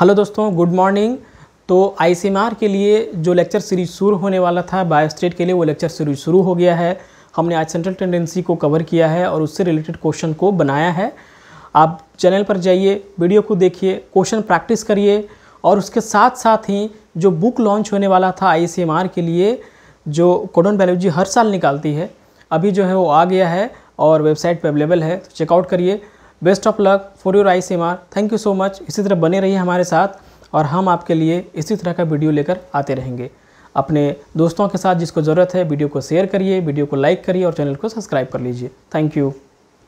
hello दोस्तों good morning तो आई के लिए जो लेक्चर सीरीज शुरू होने वाला था बायोस्टेट के लिए वो लेक्चर सीरीज शुरू हो गया है हमने आज सेंट्रल टेंडेंसी को कवर किया है और उससे रिलेटेड क्वेश्चन को बनाया है आप चैनल पर जाइए वीडियो को देखिए क्वेश्चन प्रैक्टिस करिए और उसके साथ साथ ही जो बुक लॉन्च होने वाला था आई के लिए जो कोडन बैलोजी हर साल निकालती है अभी जो है वो आ गया है और वेबसाइट पर अवेलेबल है तो चेकआउट करिए best of luck for your eye thank you so much इसी तरह बने रहिए हमारे साथ और हम आपके लिए इसी तरह का वीडियो लेकर आते रहेंगे अपने दोस्तों के साथ जिसको ज़रूरत है वीडियो को शेयर करिए वीडियो को लाइक करिए और चैनल को सब्सक्राइब कर लीजिए थैंक यू